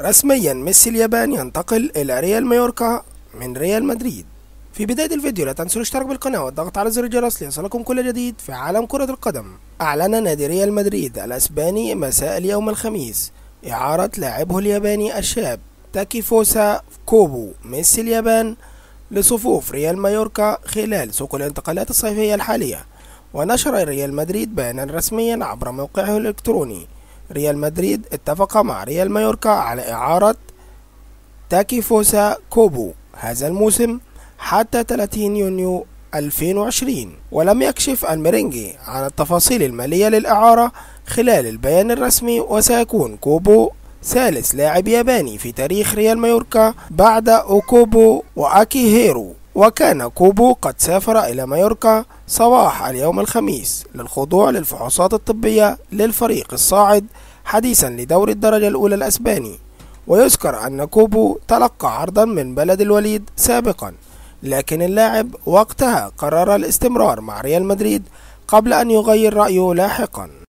رسميا ميسي اليابان ينتقل إلى ريال مايوركا من ريال مدريد في بداية الفيديو لا تنسوا الاشتراك بالقناة والضغط على زر الجرس ليصلكم كل جديد في عالم كرة القدم أعلن نادي ريال مدريد الأسباني مساء اليوم الخميس إعارة لاعبه الياباني الشاب تاكيفوسا كوبو ميسي اليابان لصفوف ريال مايوركا خلال سوق الانتقالات الصيفية الحالية ونشر ريال مدريد بيانا رسميا عبر موقعه الإلكتروني ريال مدريد اتفق مع ريال مايوركا على إعارة تاكيفوسا كوبو هذا الموسم حتى 30 يونيو 2020 ولم يكشف المرينجي عن التفاصيل المالية للإعارة خلال البيان الرسمي وسيكون كوبو ثالث لاعب ياباني في تاريخ ريال مايوركا بعد أوكوبو وأكيهيرو وكان كوبو قد سافر إلى مايوركا صباح اليوم الخميس للخضوع للفحوصات الطبية للفريق الصاعد حديثا لدور الدرجة الأولى الأسباني ويذكر أن كوبو تلقى عرضا من بلد الوليد سابقا لكن اللاعب وقتها قرر الاستمرار مع ريال مدريد قبل أن يغير رأيه لاحقا